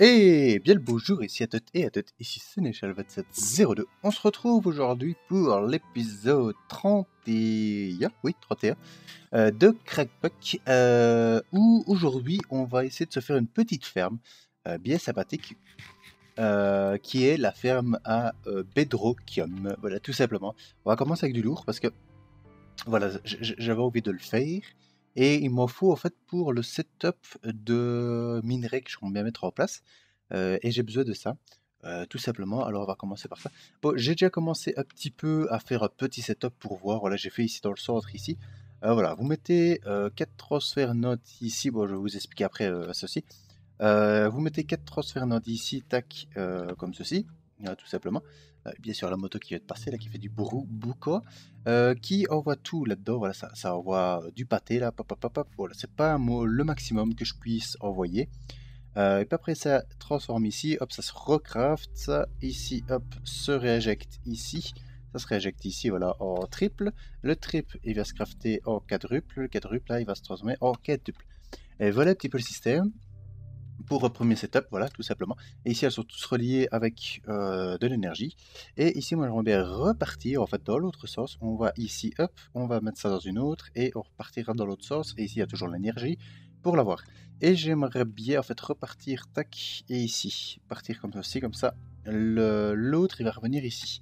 Et bien le bonjour, ici à toutes et à toutes, ici Sénéchal 2702. On se retrouve aujourd'hui pour l'épisode 31, oui 31, euh, de Crackpack, euh, où aujourd'hui on va essayer de se faire une petite ferme euh, bien sympathique, qui est la ferme à Bedrochium, voilà tout simplement. On va commencer avec du lourd parce que, voilà, j'avais envie de le faire, et il m'en faut en fait pour le setup de minerai que je compte bien mettre en place. Euh, et j'ai besoin de ça. Euh, tout simplement, alors on va commencer par ça. Bon, j'ai déjà commencé un petit peu à faire un petit setup pour voir. Voilà, j'ai fait ici dans le centre, ici. Euh, voilà, vous mettez 4 transferts notes ici. Bon, je vais vous expliquer après ceci. vous mettez 4 transferts notes ici, tac, comme ceci, hein, tout simplement. Euh, bien sûr, la moto qui vient de passer, là, qui fait du bourou, bouco, euh, qui envoie tout là-dedans. Voilà, ça, ça, envoie euh, du pâté, là, pop, pop, Voilà, c'est pas le maximum que je puisse envoyer. et puis après, ça transforme ici, hop, ça se recraft, ça, ici, hop, se réinjecte ici. Ça se réinjecte ici, voilà, en triple. Le triple, il va se crafter en quadruple. Le quadruple, là, il va se transformer en quadruple. Et voilà un petit peu le système pour premier setup, voilà, tout simplement. Et ici, elles sont toutes reliées avec euh, de l'énergie. Et ici, moi, j'aimerais bien repartir, en fait, dans l'autre sens. On va ici, hop, on va mettre ça dans une autre, et on repartira dans l'autre sens. Et ici, il y a toujours l'énergie pour l'avoir. Et j'aimerais bien, en fait, repartir, tac, et ici. Partir comme ça aussi, comme ça. L'autre, il va revenir ici.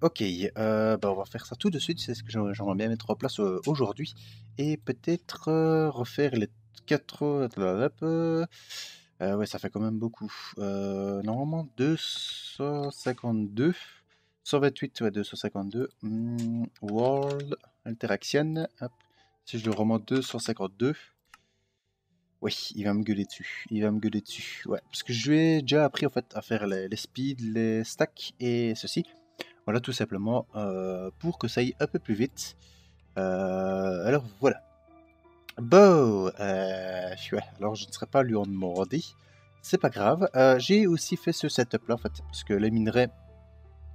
Ok, euh, ben, on va faire ça tout de suite, c'est ce que j'aimerais bien mettre en place euh, aujourd'hui. Et peut-être refaire les quatre... Euh, ouais, ça fait quand même beaucoup. Euh, normalement, 252. 128, ouais, 252. Hmm, world, Interaction. Si je le remonte 252. Oui, il va me gueuler dessus. Il va me gueuler dessus. Ouais, parce que je lui ai déjà appris en fait à faire les, speeds, les stacks et ceci. Voilà, tout simplement euh, pour que ça aille un peu plus vite. alors voilà, Bon, euh, alors je ne serai pas lui en demander. C'est pas grave. Euh, j'ai aussi fait ce setup-là, en fait, parce que les minerais,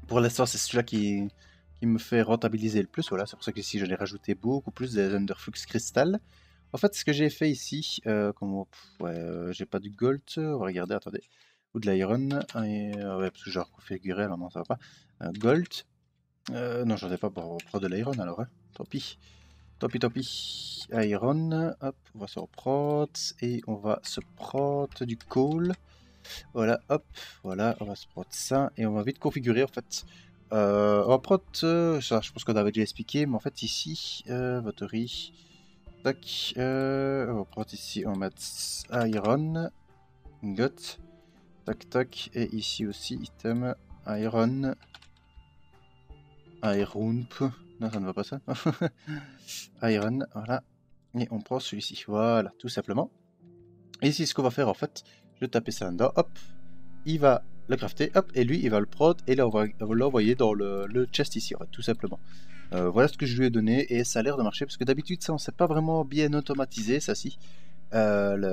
pour l'instant, c'est celui-là qui, qui me fait rentabiliser le plus. Voilà, c'est pour ça que ici, j'en ai rajouté beaucoup plus des Underflux Crystal. En fait, ce que j'ai fait ici, euh, comment, euh, j'ai pas du gold, on va regarder, attendez, ou de l'iron, ah, ouais, parce que j'ai reconfiguré, alors non, ça va pas. gold, non, j'en ai pas pour, prendre de l'iron alors, hein. tant pis. Topi topi. Iron. Hop, on va se reprendre. Et on va se prot du coal. Voilà, hop. Voilà, on va se prendre ça. Et on va vite configurer en fait. Euh, on va euh, ça, je pense qu'on avait déjà expliqué. Mais en fait, ici, euh, Tac. Euh, on va ici. On va mettre Iron. got, Tac, tac. Et ici aussi, item. Iron. Iron. Non, ça ne va pas ça. Iron, voilà. Et on prend celui-ci, voilà, tout simplement. Et ici, ce qu'on va faire en fait. Je vais taper ça là hop. Il va le crafter, hop, et lui, il va le prod, et là, on va l'envoyer dans le, chest ici, tout simplement. Euh, voilà ce que je lui ai donné, et ça a l'air de marcher, parce que d'habitude, ça, on sait pas vraiment bien automatiser ça, si. Euh, le,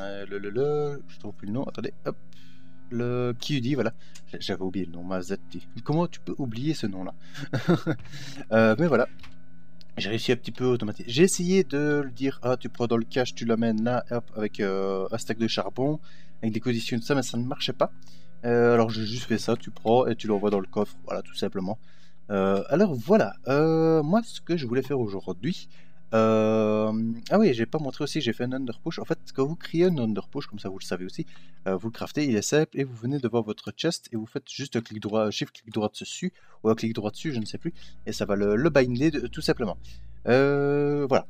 euh, le, le, le, je trouve plus le nom, attendez, hop, le dit voilà, j'avais oublié le nom, ZT Comment tu peux oublier ce nom-là euh, Mais voilà, j'ai réussi un petit peu automatiquement. J'ai essayé de le dire, ah, tu prends dans le cache, tu l'amènes là, hop, avec euh, un stack de charbon, avec des conditions de ça, mais ça ne marchait pas. Euh, alors j'ai juste fait ça, tu prends et tu l'envoies dans le coffre, voilà, tout simplement. alors voilà, moi ce que je voulais faire aujourd'hui, euh, ah oui, j'ai pas montré aussi, j'ai fait un underpush. En fait, quand vous créez un underpush, comme ça vous le savez aussi, euh, vous le craftez, il est simple, et vous venez devant votre chest, et vous faites juste un clic droit, shift clic droit dessus, ou un clic droit dessus, je ne sais plus, et ça va le, binder tout simplement. Euh, voilà.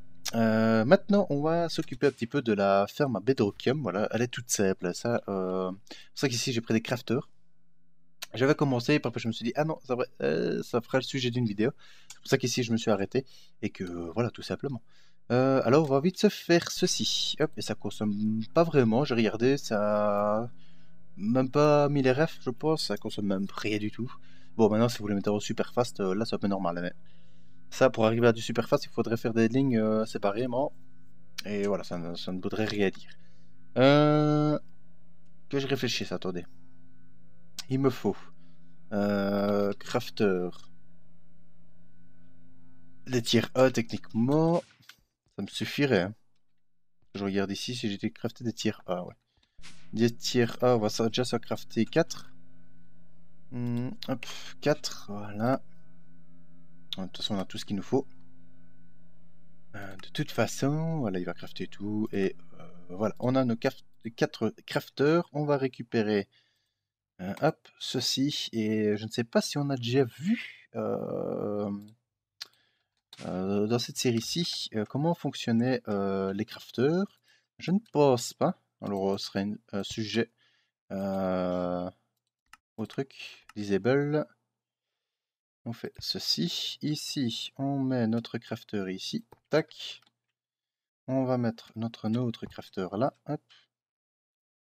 maintenant, on va s'occuper un petit peu de la ferme à Bedrockium. Voilà, elle est toute simple. Ça, c'est pour ça qu'ici j'ai pris des crafters. J'avais commencé, parfois je me suis dit, ah non, ça, ferait euh, fera le sujet d'une vidéo. C'est pour ça qu'ici je me suis arrêté et que voilà, tout simplement. Euh, alors on va vite se faire ceci. et ça consomme pas vraiment, j'ai regardé, ça. Même pas mis les RF, je pense, ça consomme même rien du tout. Bon, maintenant si vous voulez mettre au super fast, euh, là c'est un peu normal. Mais... Ça, pour arriver à du super fast, il faudrait faire des lignes séparément. Et voilà, ça, ça ne voudrait rien dire. Que je réfléchisse, attendez il me faut. Euh, crafter. Les tiers A, techniquement, ça me suffirait. Hein. Je regarde ici si j'ai crafté des tiers A, Des tiers A, on va déjà se crafter 4. Hmm, hop, 4, voilà. De toute façon, on a tout ce qu'il nous faut. Euh, de toute façon, voilà, il va crafter tout. Et euh, voilà, on a nos quatre crafters. On va récupérer euh, hop, ceci. Et je ne sais pas si on a déjà vu euh, dans cette série-ci euh, comment fonctionnaient les crafters. Je ne pense pas. Alors, ce serait un sujet au truc. Disable. On fait ceci. Ici, on met notre crafter ici. Tac. On va mettre notre autre crafter là. Hop.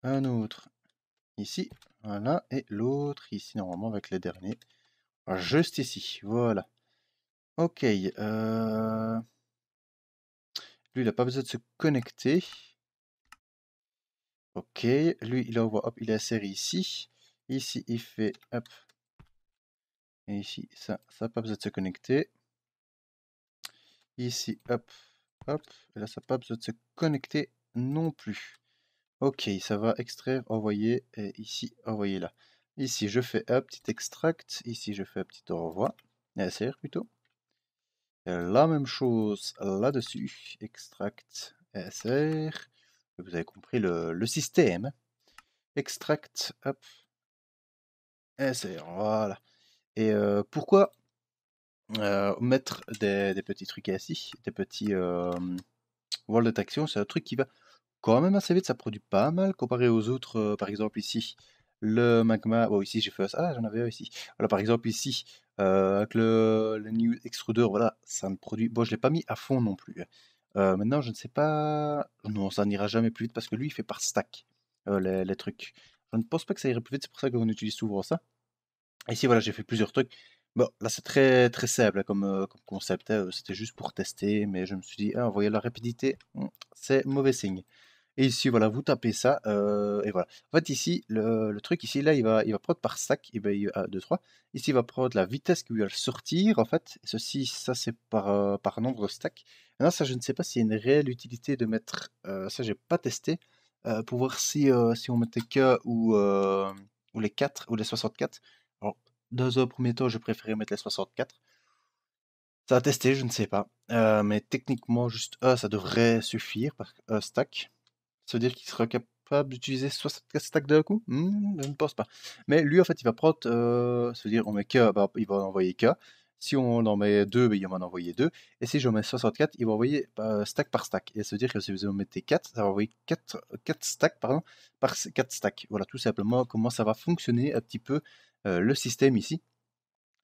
Un autre ici, voilà, et l'autre ici, normalement, avec les derniers, juste ici, voilà. Ok, euh, lui, il n'a pas besoin de se connecter. Ok, lui, il envoie, hop, il est inséré ici. Ici, il fait, hop, et ici, ça, ça n'a pas besoin de se connecter. Ici, hop, hop, et là, ça n'a pas besoin de se connecter non plus. Ok, ça va extraire, envoyer, et ici, envoyer là. Ici, je fais un petit extract, ici, je fais un petit envoi, SR plutôt. la même chose là-dessus, extract, SR. Vous avez compris le, système. Extract, hop, SR, voilà. Et euh, pourquoi euh, mettre des, petits trucs ici, des petits euh, de action, c'est un truc qui va quand même assez vite, ça produit pas mal comparé aux autres. par exemple, ici, le magma. Bon, ici, j'ai fait ça. Ah, j'en avais un ici. Voilà, par exemple, ici, avec le, new extruder, voilà, ça ne produit. Bon, je l'ai pas mis à fond non plus. maintenant, je ne sais pas. Non, ça n'ira jamais plus vite parce que lui, il fait par stack les, trucs. Je ne pense pas que ça irait plus vite, c'est pour ça qu'on utilise souvent ça. Ici, voilà, j'ai fait plusieurs trucs. Bon, là, c'est très très simple comme, concept. Hein, c'était juste pour tester, mais je me suis dit, ah, voyez la rapidité, hmm, c'est mauvais signe. Et ici, voilà, vous tapez ça, euh, et voilà. En fait, ici, le, truc, ici, là, il va, il va prendre par stack, et ben, il, 2, 3. Ici, il va prendre la vitesse qui va sortir, en fait. Ceci, ça, c'est par, euh, par nombre de stack Maintenant, ça, je ne sais pas s'il y a une réelle utilité de mettre, euh, Ça ça, n'ai pas testé, pour voir si, si on mettait que ou, les 4 ou les 64. Alors, dans un premier temps, je préférais mettre les 64. Ça a testé, je ne sais pas. mais techniquement, juste ça devrait suffire par stack. Ça veut dire qu'il sera capable d'utiliser 64 stacks d'un coup mmh, Je ne pense pas. Mais lui, en fait, il va prendre. Euh, ça dire, on met K, bah, il va envoyer K. Si on en met deux, bah, il va en envoyer deux. Et si j'en mets 64, il va envoyer bah, stack par stack. Et ça veut dire que si vous en mettez 4, ça va envoyer 4, 4 stacks pardon, par 4 stacks. Voilà tout simplement comment ça va fonctionner un petit peu euh, le système ici.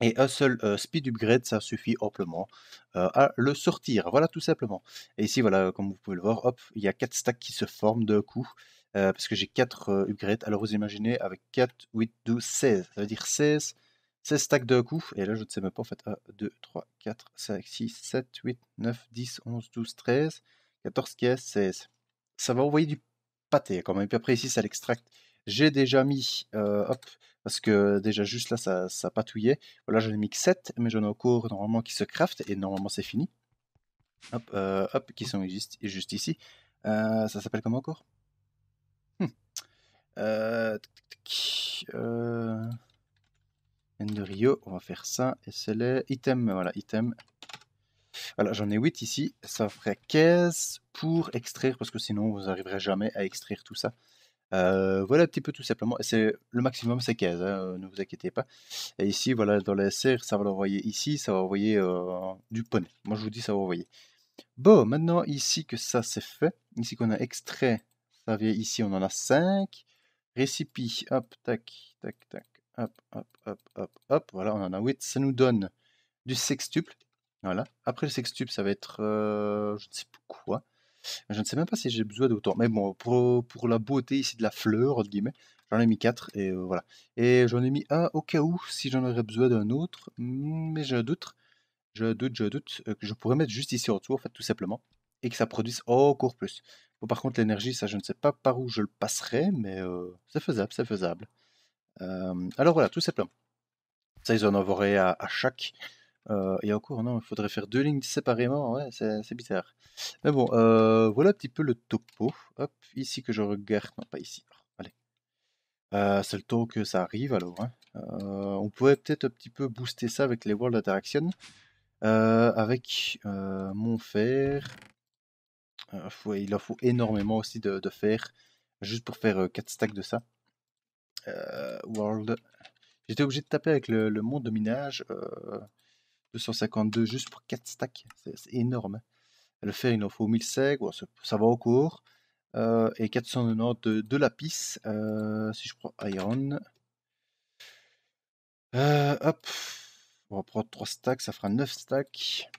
Et un seul euh, speed upgrade, ça suffit amplement euh, à le sortir. Voilà tout simplement. Et ici, voilà, comme vous pouvez le voir, hop, il y a 4 stacks qui se forment d'un coup. Euh, parce que j'ai 4 upgrades. Alors vous imaginez avec 4, 8, 12, 16. Ça veut dire 16, 16 stacks d'un coup. Et là, je ne sais même pas en fait. 1, 2, 3, 4, 5, 6, 7, 8, 9, 10, 11, 12, 13, 14, 15, 16. Ça va envoyer du pâté quand même. Et puis après, ici, ça l'extracte j'ai déjà mis, hop, parce que déjà juste là, ça, ça patouillait. Voilà, j'en ai mis que 7, mais j'en ai encore normalement qui se craft, et normalement c'est fini. Hop, hop, qui sont juste, juste ici. ça s'appelle comment encore hmm. de Rio, on va faire ça. Et c'est les items, voilà, item. Voilà, j'en ai 8 ici. Ça ferait 15 pour extraire, parce que sinon vous n'arriverez jamais à extraire tout ça. Euh, voilà un petit peu tout simplement. C'est le maximum, c'est 15. Hein, euh, ne vous inquiétez pas. Et ici, voilà, dans la serre, ça va l'envoyer ici, ça va envoyer euh, du poney. Moi, je vous dis, ça va envoyer. Bon, maintenant ici que ça c'est fait, ici qu'on a extrait, ça vient ici, on en a 5. Récipi, hop, tac, tac, tac, hop, hop, hop, hop, hop, voilà, on en a 8. Ça nous donne du sextuple. Voilà. Après le sextuple, ça va être je ne sais plus quoi. Je ne sais même pas si j'ai besoin d'autant. Mais bon, pour, la beauté ici de la fleur, entre guillemets, j'en ai mis 4 et euh, voilà. Et j'en ai mis un au cas où, si j'en aurais besoin d'un autre. Mmh, mais je doute, je doute, je doute euh, que je pourrais mettre juste ici en en fait, tout simplement. Et que ça produise encore plus. par contre, l'énergie, ça, je ne sais pas par où je le passerai, mais euh, c'est faisable, c'est faisable. alors voilà, tout simplement. Ça, ils en auraient à chaque. Euh, et encore, non, il faudrait faire deux lignes séparément, ouais, c'est bizarre. Mais bon, euh, voilà un petit peu le topo. Hop, ici que je regarde, non, pas ici. Allez. Euh, c'est le temps que ça arrive alors. Hein. Euh, on pourrait peut-être un petit peu booster ça avec les World Interaction. avec mon fer. il en faut énormément aussi de, fer, juste pour faire 4 stacks de ça. world. J'étais obligé de taper avec le, le monde de minage 252 juste pour 4 stacks. C'est énorme. Hein. Le fer, il en faut 1000 ça, va au cours euh, et 490 de, de lapis. Euh, si je prends Iron. Euh, hop. On va prendre 3 stacks. Ça fera 9 stacks.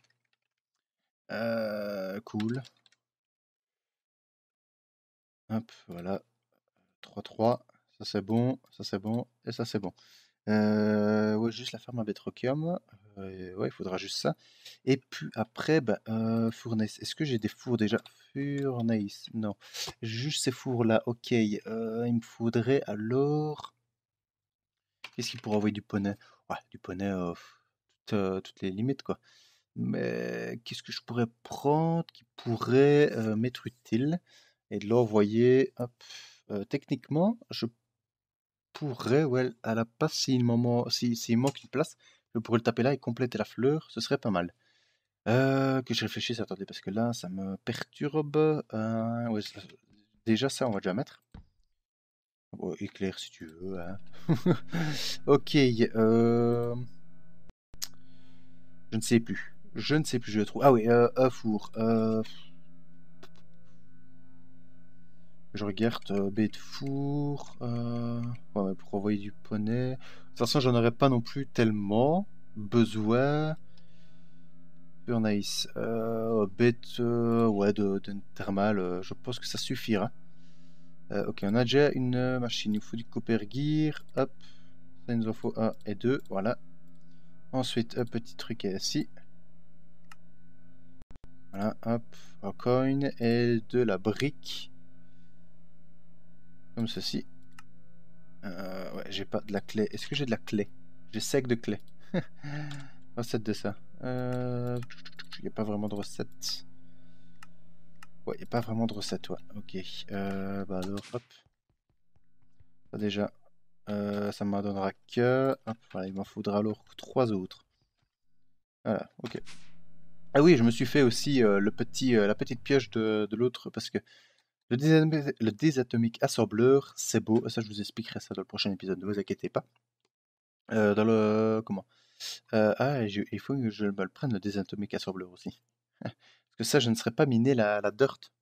cool. Hop, voilà. 3-3. Ça c'est bon. Ça c'est bon. Et ça c'est bon. Euh, ouais, juste la ferme à Betrochium. Euh, ouais, il faudra juste ça. Et puis après, bah, euh, Est-ce que j'ai des fours déjà Furnace, non. Juste ces fours-là, ok. Euh, il me faudrait alors... Qu'est-ce qu'il pourrait envoyer du poney Ouais, du poney, toutes, toutes, les limites, quoi. Mais qu'est-ce que je pourrais prendre qui pourrait m'être utile Et de l'envoyer... techniquement, je pourrait, ouais, à la passe, s'il si, si manque une place, je pourrais le taper là et compléter la fleur, ce serait pas mal. Euh, que je réfléchisse, attendez, parce que là, ça me perturbe. Euh, déjà, ça, on va déjà mettre. éclair si tu veux. Hein. ok. Euh, je ne sais plus. Je ne sais plus. Je trouve. Ah oui, euh, four. Euh... Je regarde euh, four. Euh, pour envoyer du poney. De toute façon, j'en aurais pas non plus tellement besoin. Pure nice. Euh, bête euh, ouais, de, thermal. Euh, je pense que ça suffira. ok, on a déjà une machine. Il nous faut du copper gear. Hop. Ça, nous en faut et deux. Voilà. Ensuite, un petit truc ici. Voilà, hop, un coin et de la brique. Comme ceci. Euh, ouais, j'ai pas de la clé. Est-ce que j'ai de la clé J'ai sec de clé. recette de ça. Il euh, a pas vraiment de recette. Ouais, il a pas vraiment de recette, ouais. Ok. Euh, bah alors, hop. déjà, ça m'en donnera que... Hop, il m'en faudra alors trois autres. Voilà, ok. Ah oui, je me suis fait aussi le petit, la petite pioche de, de l'autre parce que le, désatomique assembleur, c'est beau. Ça, je vous expliquerai ça dans le prochain épisode, ne vous inquiétez pas. Euh, dans le. Comment euh, Ah, il faut que je me le prenne, le désatomique assembleur aussi. Parce que ça, je ne serais pas miné la, la dirt.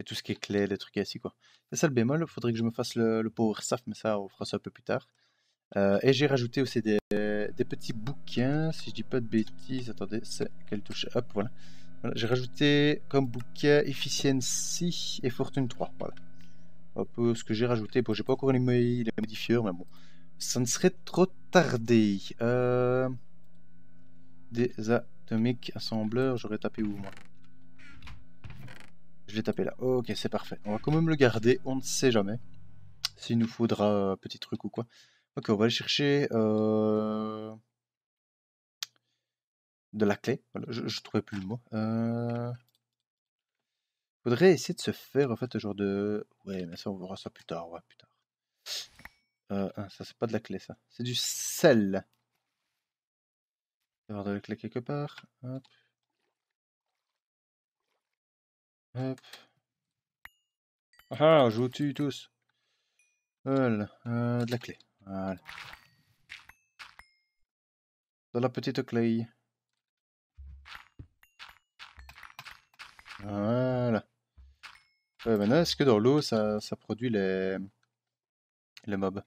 Et tout ce qui est clé, les trucs ici quoi. C'est ça le bémol, faudrait que je me fasse le, le power staff, mais ça, on fera ça un peu plus tard. Euh, et j'ai rajouté aussi des, des, petits bouquins, si je dis pas de bêtises. Attendez, c'est quelle touche Hop, voilà j'ai rajouté comme bouquet Efficiency et Fortune 3. Voilà. Un peu ce que j'ai rajouté. Bon, j'ai pas encore les, les modifieurs, mais bon. Ça ne serait trop tardé. Euh... Des atomiques assembleurs, j'aurais tapé où moi Je l'ai tapé là. Ok, c'est parfait. On va quand même le garder, on ne sait jamais. S'il nous faudra un euh, petit truc ou quoi. Ok, on va aller chercher. Euh de la clé. je trouvais plus le mot. Euh... Faudrait essayer de se faire en fait un genre de. Ouais, mais ça on verra ça plus tard. Ouais, plus tard. Euh, hein, ça c'est pas de la clé ça. C'est du sel. Il va y avoir de la clé quelque part. Hop. Hop. Ah, je vous tue tous. Euh, de la clé. Voilà. De la petite clé. Voilà. maintenant, est-ce que dans l'eau, ça, produit les, les mobs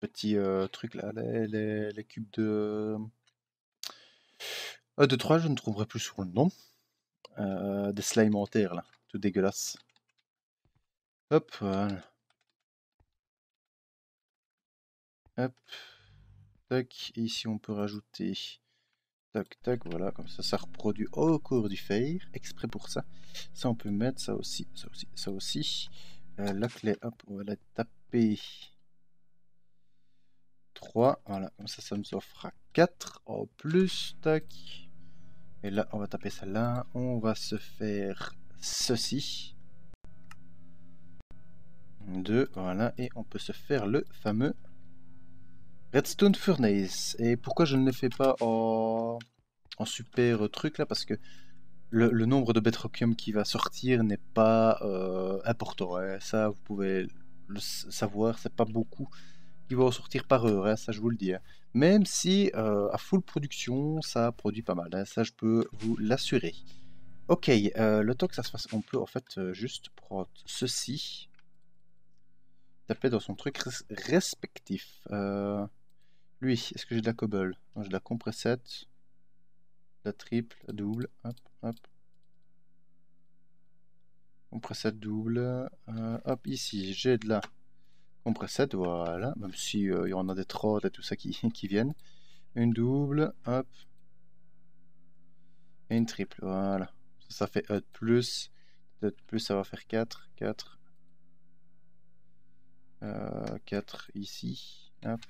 Petit euh, truc là, les, cubes de. Euh, de 3, je ne trouverai plus sur le nom. Euh, des slimes en terre là, tout dégueulasse. Hop, voilà. Hop. Tac, ici on peut rajouter Tac, tac, voilà, comme ça, ça reproduit au cours du fair, exprès pour ça. Ça, on peut mettre ça aussi, ça aussi, ça aussi. Euh, la clé, hop, on va la taper. 3, voilà, comme ça, ça nous offre 4 en plus, tac. Et là, on va taper ça là, on va se faire ceci. 2, voilà, et on peut se faire le fameux Redstone Furnace. Et pourquoi je ne le fais pas en, super truc là Parce que le, nombre de Bedrockium qui va sortir n'est pas euh, important. Hein. Ça, vous pouvez le savoir, c'est pas beaucoup qui va en sortir par heure, hein, ça je vous le dis. Hein. Même si euh, à full production, ça produit pas mal, ça je peux vous l'assurer. Ok, euh, le temps que ça se passe on peut en fait juste prendre ceci, taper dans son truc respectif. Lui, est-ce que j'ai de la cobble Non, j'ai de la compressette. la triple, la double, hop, hop. double, euh, hop, ici, j'ai de la compressette. voilà, même si euh, il y en a des trottes et tout ça qui, qui viennent. Une double, hop, et une triple, voilà. Ça, fait un e plus, e de plus ça va faire 4, 4, euh, 4 ici, hop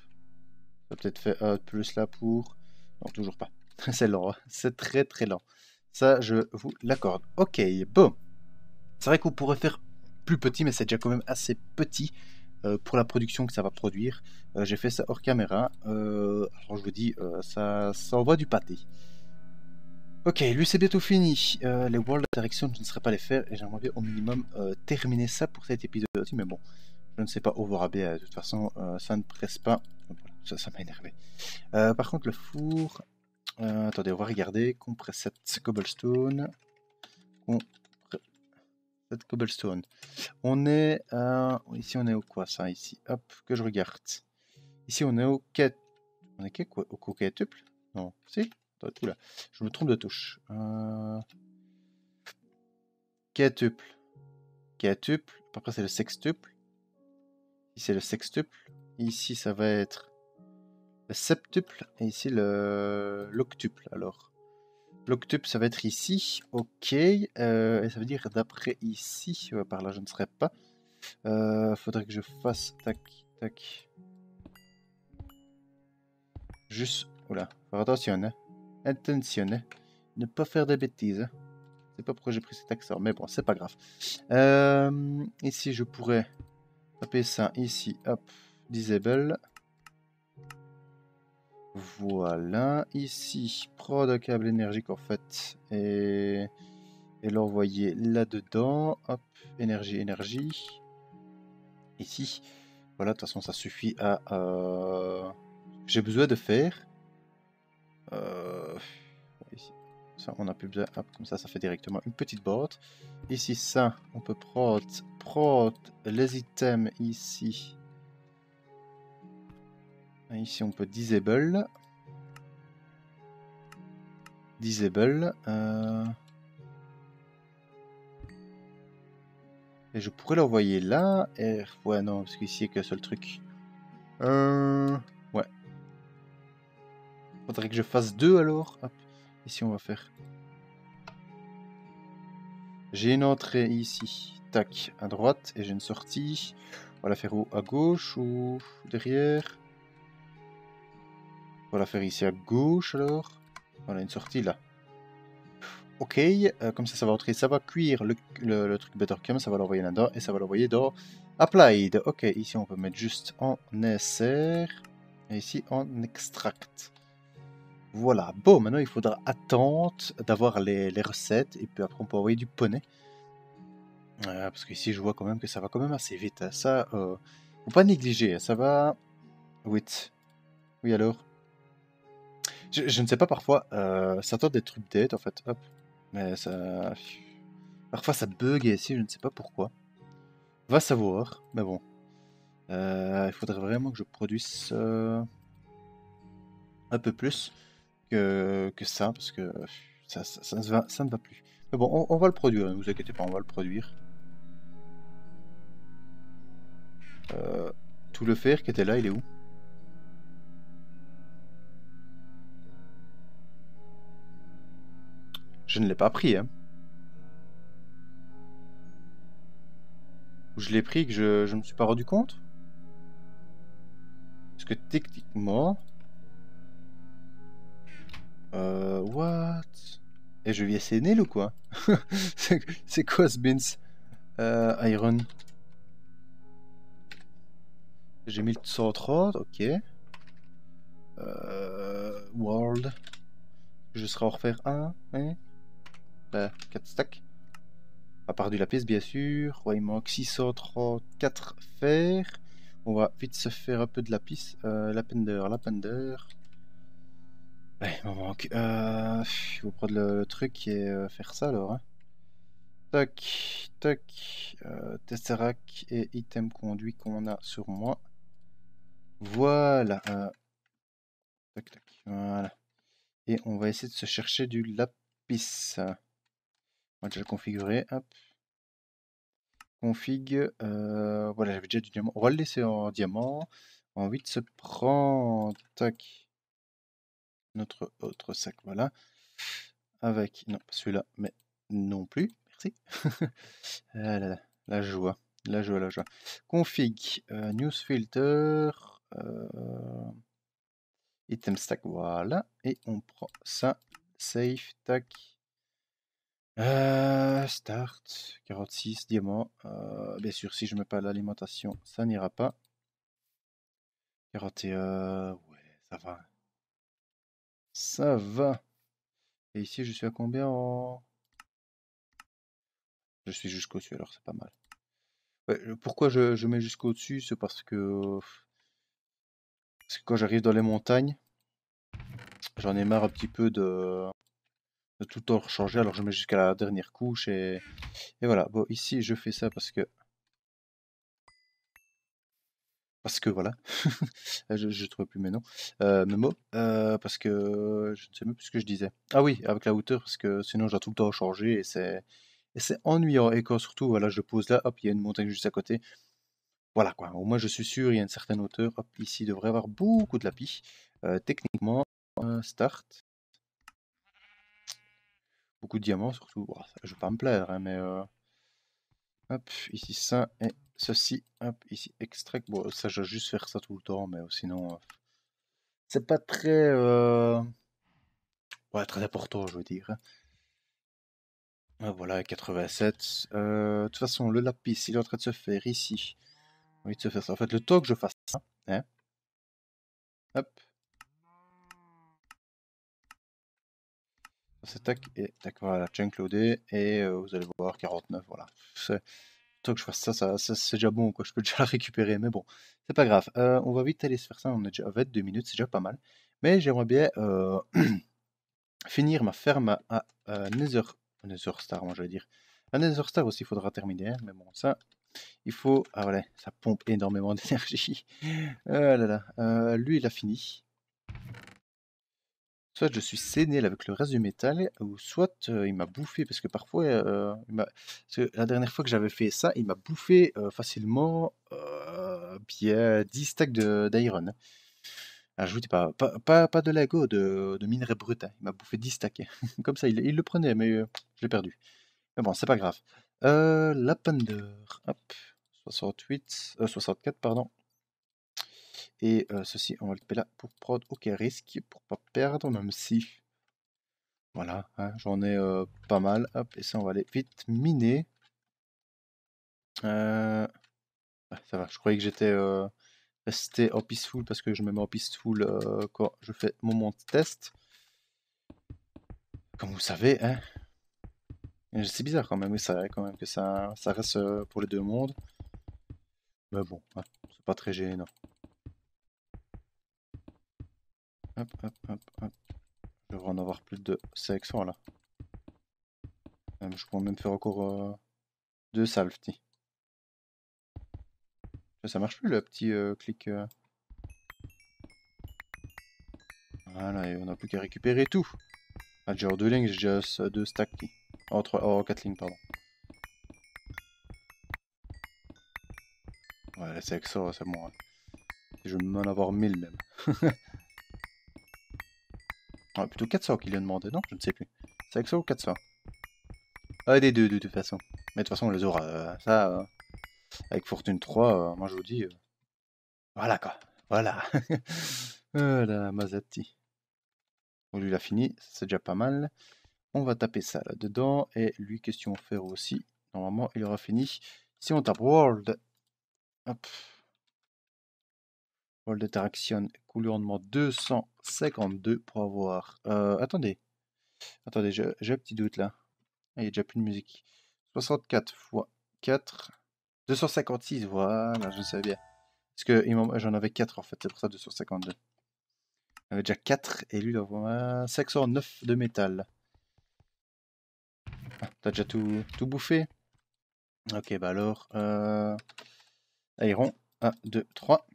peut-être fait plus là pour... Non, toujours pas. c'est lent, hein. c'est très très lent. Ça, je vous l'accorde. Ok, bon. C'est vrai qu'on pourrait faire plus petit, mais c'est déjà quand même assez petit euh, pour la production que ça va produire. Euh, j'ai fait ça hors caméra. Euh, alors je vous dis, ça, ça envoie du pâté. Ok, lui c'est bientôt fini. les World Direction, je ne serai pas les faire et j'aimerais bien au minimum terminer ça pour cet épisode. Mais bon, je ne sais pas, on verra bien. De toute façon, ça ne presse pas ça, ça m'a énervé. Euh, par contre, le four. Euh, attendez, on va regarder. cette cobblestone. Cette cobblestone. On est. Euh, ici, on est au quoi ça Ici, hop, que je regarde. Ici, on est au quête. On est quoi, au quatuple Non, si tout là. Je me trompe de touche. Euh... Quatuple. Quatuple. Après, c'est le sextuple. Ici, c'est le sextuple. Ici, ça va être septuple et ici le l'octuple alors. L'octuple ça va être ici, ok, euh, et ça veut dire d'après ici, par là je ne serai pas. Euh, faudrait que je fasse tac tac. Juste, oula, faire attention, hein. attention, hein. ne pas faire des bêtises. Hein. C'est pas pourquoi j'ai pris cet accent, mais bon, c'est pas grave. Euh, ici je pourrais taper ça ici, hop, disable. Voilà, ici, prod câble énergique en fait, et, et l'envoyer là-dedans, hop, énergie, énergie, ici, voilà, de toute façon ça suffit à... Euh, j'ai besoin de faire... Euh, ça, on a plus besoin, hop, comme ça, ça fait directement une petite boîte. Ici, ça, on peut prod, prod les items ici, Ici, on peut disable. Disable. Euh. Et je pourrais l'envoyer là. Et... Ouais, non, parce qu'ici, il n'y a qu'un seul truc. Euh... Ouais. Faudrait que je fasse deux alors. Ici, on va faire. J'ai une entrée ici. Tac, à droite. Et j'ai une sortie. On va la faire où À gauche ou derrière on va la faire ici à gauche alors. On a une sortie là. Ok, euh, comme ça, ça va entrer, ça va cuire le, truc Bettercam, ça va l'envoyer là-dedans et ça va l'envoyer dans Applied. Ok, ici on peut mettre juste en SR et ici en Extract. Voilà, bon, maintenant il faudra attendre d'avoir les, recettes et puis après on peut envoyer du poney. Euh, parce ici je vois quand même que ça va quand même assez vite. Hein. Ça, euh, faut pas négliger, hein. ça va. Oui, Oui alors je, ne sais pas parfois, euh, ça tente d'être update en fait, hop. Mais ça. Parfois ça bug et si je ne sais pas pourquoi. Va savoir, mais bon. Euh, il faudrait vraiment que je produise euh, un peu plus que, ça, parce que ça, ça, ne va plus. Mais bon, on va le produire, ne vous inquiétez pas, on va le produire. Euh, tout le fer qui était là, il est où Je ne l'ai pas pris. Hein. je l'ai pris que je ne me suis pas rendu compte Parce que techniquement... Euh... What Et eh, je viens Nel ou quoi C'est quoi ce bins euh, Iron. J'ai 1130, ok. Euh, world. Je serai en refaire un, hein 4 euh, stacks. À part du lapis, bien sûr. il manque 634 fer. On va vite se faire un peu de lapis. Euh, lapender, lapender. il me manque. Euh, il faut prendre le, truc et faire ça alors. Hein. Tac, tac. Euh, tesseract et item conduit qu'on a sur moi. Voilà. Voilà. Et on va essayer de se chercher du lapis. On va déjà le configurer. Hop. Config. Euh, voilà, j'avais déjà du diamant. On va le laisser en diamant. on envie de se prendre, Tac. Notre autre sac, voilà. Avec. Non, celui-là, mais non plus. Merci. Ah la joie. La joie, la joie. Config. Euh, news filter. Euh, item stack, voilà. Et on prend ça. save, tac. Euh, start, 46, diamant. Euh, bien sûr, si je mets pas l'alimentation, ça n'ira pas. 41, ouais, ça va. Ça va. Et ici, je suis à combien en... Je suis jusqu'au-dessus, alors c'est pas mal. Euh, pourquoi je, mets jusqu'au-dessus C'est parce que... Parce que quand j'arrive dans les montagnes, j'en ai marre un petit peu de tout le temps rechanger. Alors je mets jusqu'à la dernière couche et, et voilà. Bon, ici je fais ça parce que parce que voilà, je trouve plus mes noms, euh, euh, parce que je ne sais même plus ce que je disais. Ah oui, avec la hauteur, parce que sinon j'ai tout le temps changer et c'est c'est ennuyant. Et quand surtout, voilà, je pose là, hop, il y a une montagne juste à côté. Voilà quoi, au moins je suis sûr, il y a une certaine hauteur. ici, devrait avoir beaucoup de lapis. Euh, techniquement, start, de diamants surtout. je vais pas me plaire, hein, mais... Euh, hop, ici ça, et ceci, hop, ici extract. Bon, ça, je juste faire ça tout le temps, mais euh, sinon... Euh, c'est pas très... très important, je veux dire. Hein. Ah, voilà, 87. de toute façon, le lapis, il est en train de se faire ici. Oui, de se faire ça. En fait, le temps que je fasse ça, hein, Hop, tac et tac, voilà, chunk loadé, et euh, vous allez voir 49, voilà. Tant que je fasse ça, ça, c'est déjà bon, quoi. je peux déjà la récupérer, mais bon, c'est pas grave. Euh, on va vite aller se faire ça, on est déjà à 22 minutes, c'est déjà pas mal. Mais j'aimerais bien euh, finir ma ferme à, Nether, Star, moi je vais dire. À Nether Star aussi, il faudra terminer, hein, mais bon, ça, il faut... Ah voilà, ça pompe énormément d'énergie. Ah là là, lui il a fini soit je suis sénile avec le reste du métal, ou soit euh, il m'a bouffé, parce que parfois, euh, la dernière fois que j'avais fait ça, il m'a bouffé euh, facilement bien 10 stacks d'iron. Alors ah, je vous dis pas, pas, de lago, de, minerai brut, hein. il m'a bouffé 10 stacks. Comme ça, il, le prenait, mais je l'ai perdu. Mais bon, c'est pas grave. la Lapander, hop, 68, 64, pardon. Et ceci, on va le taper là pour prendre aucun risque, pour pas perdre, même si. Voilà, hein, j'en ai pas mal. Hop, et ça, on va aller vite miner. ça va, je croyais que j'étais resté en peaceful parce que je me mets en peaceful quand je fais mon monde test. Comme vous savez, hein. C'est bizarre quand même, mais ça, quand même que ça, ça reste pour les deux mondes. Mais bon, hein, c'est pas très gênant. Hop, hop, hop, hop. Je vais en avoir plus de sélection là. je pourrais même faire encore 2 euh, deux salves. Ça marche plus le petit euh, clic. Euh. Voilà, et on n'a plus qu'à récupérer tout. Ah, j'ai deux lignes, j'ai déjà deux stacks. Oh, trois, oh, quatre lignes, pardon. Ouais, la sélection, c'est bon. Hein. Je vais m'en avoir 1000 même. Ah, plutôt 400 qu'il a demandé, non Je ne sais plus. 500 ou 400 Ah, des deux, de toute façon. Mais de toute façon, on les aura. Euh, ça, euh, avec Fortune 3, euh, moi je vous dis. voilà quoi. Voilà. voilà, Mazati. On lui a fini, c'est déjà pas mal. On va taper ça là-dedans. Et lui, question faire aussi. Normalement, il aura fini. Si on tape World. Hop d'interaction de traction, 252 pour avoir... Euh, attendez. Attendez, j'ai un petit doute là. Ah, il n'y a déjà plus de musique. 64 x 4. 256, voilà, je savais bien. Parce que j'en avais 4 en fait, c'est pour ça 252. Il déjà 4 et lui il avoir 509 de métal. tu ah, T'as déjà tout, tout bouffé Ok, bah alors... Euh... Aéron, 1, 2, 3.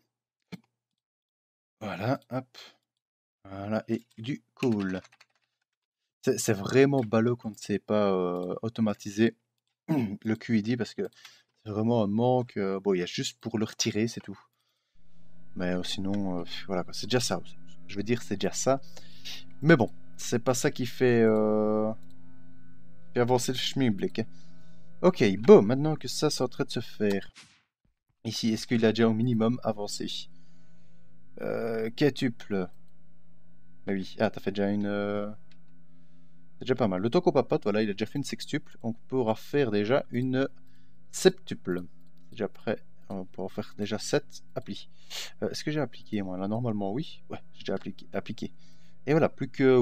Voilà, hop. Voilà, et du cool. C'est vraiment ballot qu'on ne sait pas automatisé automatiser le QID parce que c'est vraiment un manque. bon, il y a juste pour le retirer, c'est tout. Mais sinon, voilà, c'est déjà ça. Je veux dire, c'est déjà ça. Mais bon, c'est pas ça qui fait, avancer le schmilblick. Hein. Ok, bon, maintenant que ça, c'est en train de se faire. Ici, est-ce qu'il a déjà au minimum avancé euh, quatuple. Ah oui, ah, t'as fait déjà une. C'est euh, déjà pas mal. Le tocopapote, voilà, il a déjà fait une sextuple. On pourra faire déjà une septuple. déjà prêt. On pourra faire déjà 7 applis. Euh, est-ce que j'ai appliqué moi Là, normalement, oui. Ouais, j'ai déjà appliqué, appliqué. Et voilà, plus que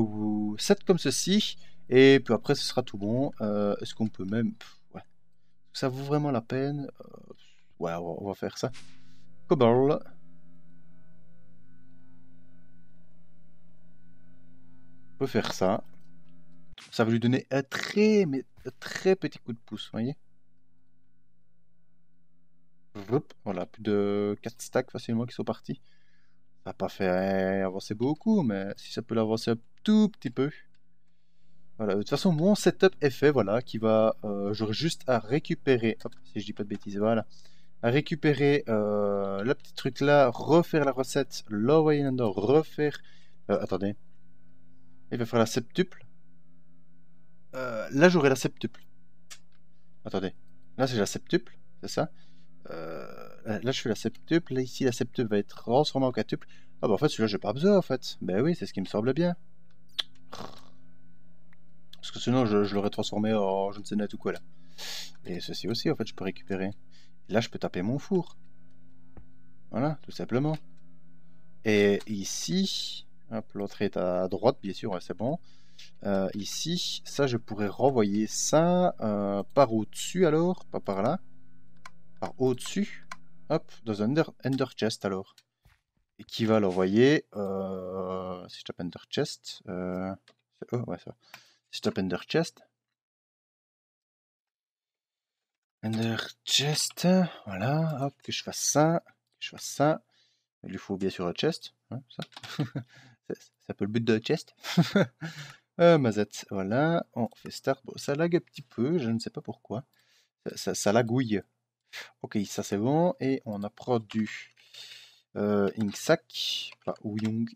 7 comme ceci. Et puis après, ce sera tout bon. Euh, est-ce qu'on peut même. Est-ce que Ça vaut vraiment la peine Ouais, on va faire ça. Cobble. faire ça. Ça va lui donner un très, mais, très petit coup de pouce, voyez Voilà, plus de 4 stacks facilement qui sont partis. Ça pas fait avancer beaucoup, mais si ça peut l'avancer un tout petit peu. Voilà, de toute façon, mon setup est fait, voilà, qui va... Euh, juste à récupérer... si je dis pas de bêtises, voilà. À récupérer euh, le petit truc là, refaire la recette, l'envoyer waylander refaire... Euh, attendez, il va faire la septuple. Euh, là, j'aurai la septuple. Attendez. Là, c'est la septuple, c'est ça euh, Là, je fais la septuple. Là, ici, la septuple va être transformée en catuple. Ah, bah, en fait, celui-là, j'ai pas besoin, en fait. Ben oui, c'est ce qui me semble bien. Parce que sinon, je, l'aurais transformé en je ne sais net ou quoi, là. Et ceci aussi, en fait, je peux récupérer. Là, je peux taper mon four. Voilà, tout simplement. Et ici, L'autre est à droite, bien sûr, c'est bon. Euh, ici, ça, je pourrais renvoyer ça euh, par au-dessus alors, pas par là, par au-dessus, hop, dans un under, chest alors. Et qui va l'envoyer, euh, si je tape under chest, euh, oh, ouais, ça. si je tape under chest, Ender chest, voilà, hop, que je fasse ça, que je fasse ça, il lui faut bien sûr un chest, hein, ça. C'est un peu le but de Chest. Euh, Mazette, voilà. On fait start. ça lag un petit peu, je ne sais pas pourquoi. Ça, ça, ça lagouille. Ok, ça c'est bon. Et on a produit euh, Inksak. ou Young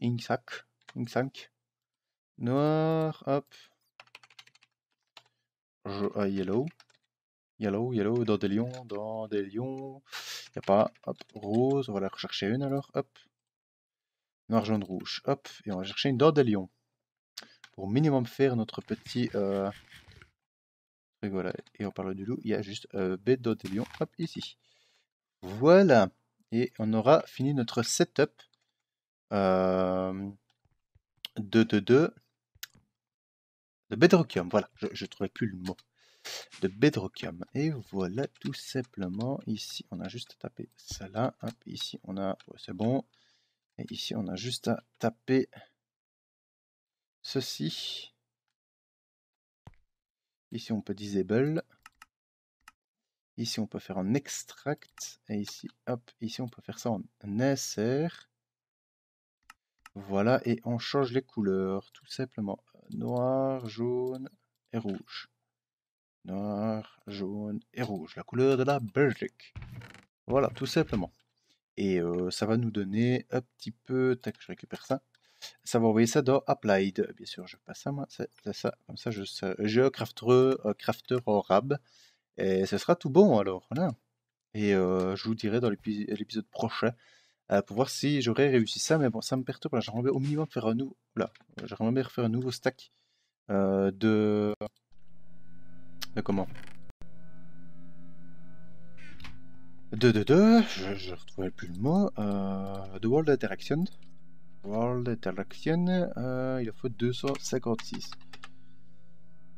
Noir, hop. Ah, yellow. Yellow, yellow, dans des lions, dans des lions. Il a pas. Hop, rose, on va aller rechercher une alors. Hop noir, jaune, rouge. Hop, et on va chercher une d'or de lion. Pour minimum faire notre petit euh, voilà. Et on parle du loup, il y a juste euh, B lion, hop, ici. Voilà, et on aura fini notre setup. Euh, de de De Bedrockium, voilà, je ne trouvais plus le mot. De Bedrockium. Et voilà, tout simplement, ici, on a juste tapé ça là. Hop, ici, on a, c'est bon. Et ici, on a juste à taper ceci. Ici, on peut disable. Ici, on peut faire un extract. Et ici, hop, ici, on peut faire ça en insert. Voilà, et on change les couleurs, tout simplement. Noir, jaune et rouge. Noir, jaune et rouge. La couleur de la Belgique. Voilà, tout simplement et ça va nous donner un petit peu, tac, je récupère ça, ça va envoyer ça dans Applied, bien sûr, je passe ça, moi, ça, ça, comme ça, je, je crafter, euh, crafter rab, et ce sera tout bon alors, voilà. Et je vous dirai dans l'épisode prochain euh, pour voir si j'aurais réussi ça, mais bon, ça me perturbe, là, j'aimerais au minimum faire un nouveau, là j'aimerais refaire un nouveau stack euh, de, de comment De de de, je ne retrouvais plus le mot. Euh, the World Interaction. World Interaction, euh, il faut 256.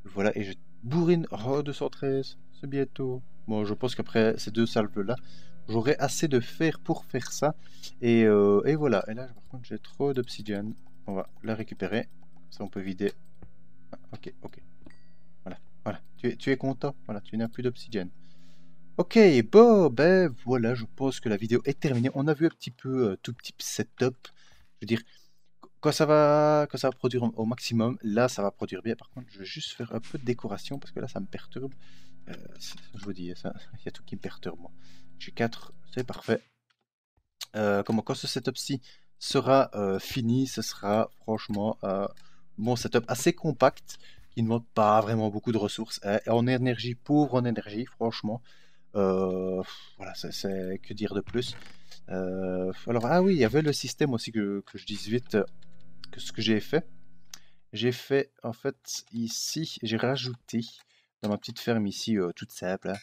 Voilà, et je bourrine. Oh, 213, c'est bientôt. Bon, je pense qu'après ces deux salves-là, j'aurai assez de fer pour faire ça. Et, euh, et voilà, et là, par contre, j'ai trop d'obsidienne. On va la récupérer. Ça, on peut vider. Ah, ok, ok. Voilà, voilà. Tu es, tu es content Voilà, tu n'as plus d'obsidienne. Ok, bon, ben voilà, je pense que la vidéo est terminée. On a vu un petit peu euh, tout petit setup. Je veux dire, quand ça va, quand ça produire au maximum, là, ça va produire bien. Par contre, je vais juste faire un peu de décoration parce que là, ça me perturbe. Euh, je vous dis, il y a tout qui me perturbe, moi. J'ai 4, c'est parfait. Euh, comment, quand ce setup-ci sera fini, ce sera franchement mon setup assez compact qui ne manque pas vraiment beaucoup de ressources. Hein. en énergie, pauvre en énergie, franchement. Euh, voilà, c'est que dire de plus. Euh, alors, ah oui, il y avait le système aussi que, je dise vite, euh, que ce que j'ai fait. J'ai fait, en fait, ici, j'ai rajouté dans ma petite ferme ici, toute simple.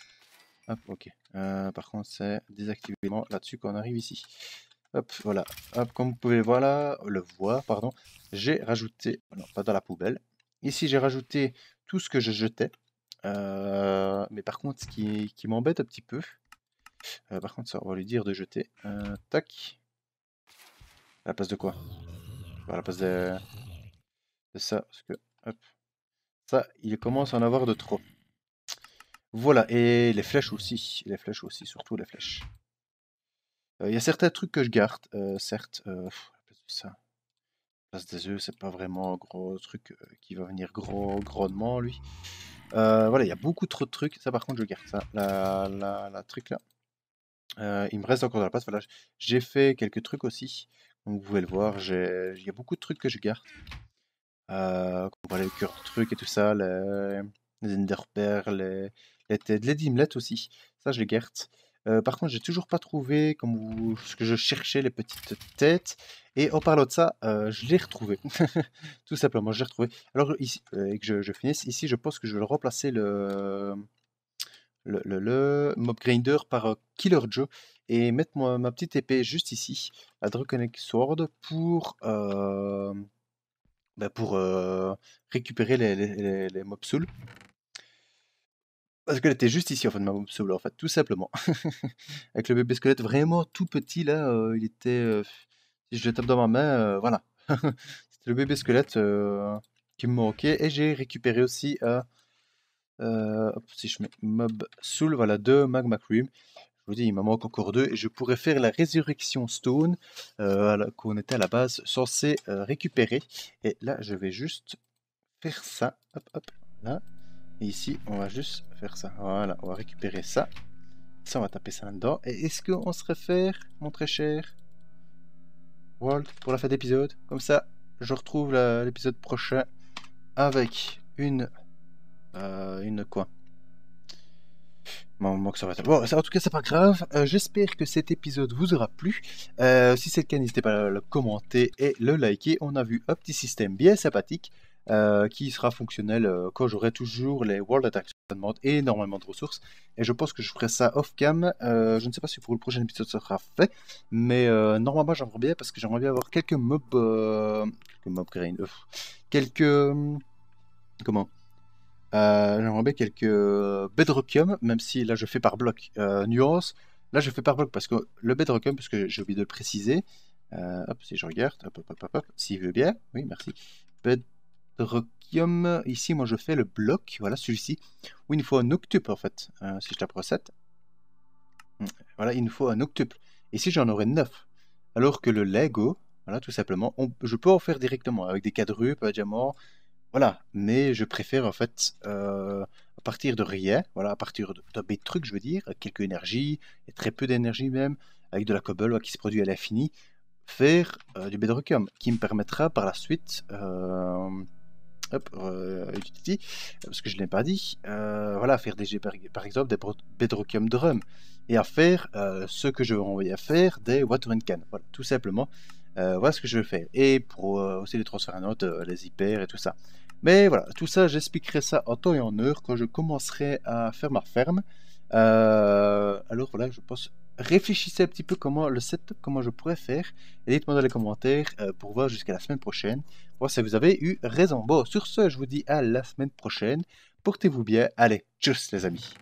Hein. ok. par contre, c'est désactivément là-dessus qu'on arrive ici. Hop, voilà. Hop, comme vous pouvez voir là, le voir, pardon, j'ai rajouté, non, pas dans la poubelle. Ici, j'ai rajouté tout ce que je jetais. Euh, mais par contre, ce qui, m'embête un petit peu, euh, par contre, ça, on va lui dire de jeter. Euh, tac. la place de quoi bah, À la place de, ça, parce que, hop. Ça, il commence à en avoir de trop. Voilà, et les flèches aussi. Les flèches aussi, surtout les flèches. Il y a certains trucs que je garde, certes. Euh, ça. Place des œufs, c'est pas vraiment un gros truc qui va venir gros grandement, lui. Euh, voilà, il y a beaucoup trop de trucs. Ça, par contre, je garde ça. La, la, truc là. Euh, il me reste encore de la place. Voilà, j'ai fait quelques trucs aussi. Comme vous pouvez le voir, il y a beaucoup de trucs que je garde. Euh, voilà, de trucs et tout ça, les, les enderpearls, les, les, les dimlets aussi. Ça, je les garde. Euh, par contre, j'ai toujours pas trouvé comme ce que je cherchais, les petites têtes. Et en parlant de ça, euh, je l'ai retrouvé. Tout simplement, je l'ai retrouvé. Alors, ici, euh, et que je, finisse, ici, je pense que je vais remplacer le, le, le, Mob Grinder par Killer Joe. Et mettre ma petite épée juste ici, la Draconic Sword, pour, bah, pour récupérer les, les, les, les mobs souls. Parce qu'elle était juste ici, en fait, ma Soul, en fait, tout simplement. Avec le bébé squelette vraiment tout petit, là, euh, il était. Euh, si je le tape dans ma main, euh, voilà. C'était le bébé squelette qui me manquait. Et j'ai récupéré aussi. hop, si je mets Mob Soul, voilà, deux Magma Cream. Je vous dis, il m'en manque encore deux. Et je pourrais faire la Résurrection Stone qu'on était à la base censé récupérer. Et là, je vais juste faire ça. Hop, hop, là. Et ici, on va juste faire ça. Voilà, on va récupérer ça. Ça, on va taper ça là-dedans. Et est-ce qu'on se réfère, mon très cher world pour la fin d'épisode Comme ça, je retrouve l'épisode prochain avec une... Euh, une quoi Bon, ça va en tout cas, c'est pas grave. Euh, j'espère que cet épisode vous aura plu. Euh, si c'est le cas, n'hésitez pas à le commenter et le liker. On a vu un petit système bien sympathique. Euh, qui sera fonctionnel euh, quand j'aurai toujours les World Attacks. Ça demande énormément de ressources et je pense que je ferai ça off-cam. Euh, je ne sais pas si pour le prochain épisode ça sera fait, mais normalement j'aimerais bien parce que j'aimerais bien avoir quelques mobs. quelques mobs grain. quelques. Comment J'aimerais bien quelques bedrockium, même si là je fais par bloc. nuance, là je fais par bloc parce que le bedrockium, parce que j'ai oublié de le préciser. hop, si je regarde, hop, hop, hop, s'il veut bien, oui, merci. Bed de Ici, moi, je fais le bloc, voilà, celui-ci, où il nous faut un octuple, en fait. Euh, si je tape recette, hmm. voilà, il nous faut un octuple. et si j'en aurais neuf Alors que le Lego, voilà, tout simplement, je peux en faire directement, avec des quadruples, diamants, voilà. Mais je préfère, en fait, euh, à partir de rien, voilà, à partir de de truc, je veux dire, quelques énergies, très peu d'énergie même, avec de la cobble qui se produit à l'infini, faire euh, du Bedrockium, qui me permettra par la suite hop, euh, parce que je ne l'ai pas dit, euh, voilà, faire des G par, exemple des Bedrockium Drum, et à faire euh, ce que je vais envoyer à faire des Water and Can, voilà, tout simplement, voilà ce que je vais faire, et pour aussi les transferts à notes, les hyper et tout ça. Mais voilà, tout ça, j'expliquerai ça en temps et en heure quand je commencerai à faire ma ferme. alors voilà, je pense réfléchissez un petit peu comment le setup, comment je pourrais faire. Et dites-moi dans les commentaires euh, pour voir jusqu'à la semaine prochaine. Voici, vous avez eu raison. Bon, sur ce, je vous dis à la semaine prochaine. Portez-vous bien. Allez, tchuss les amis.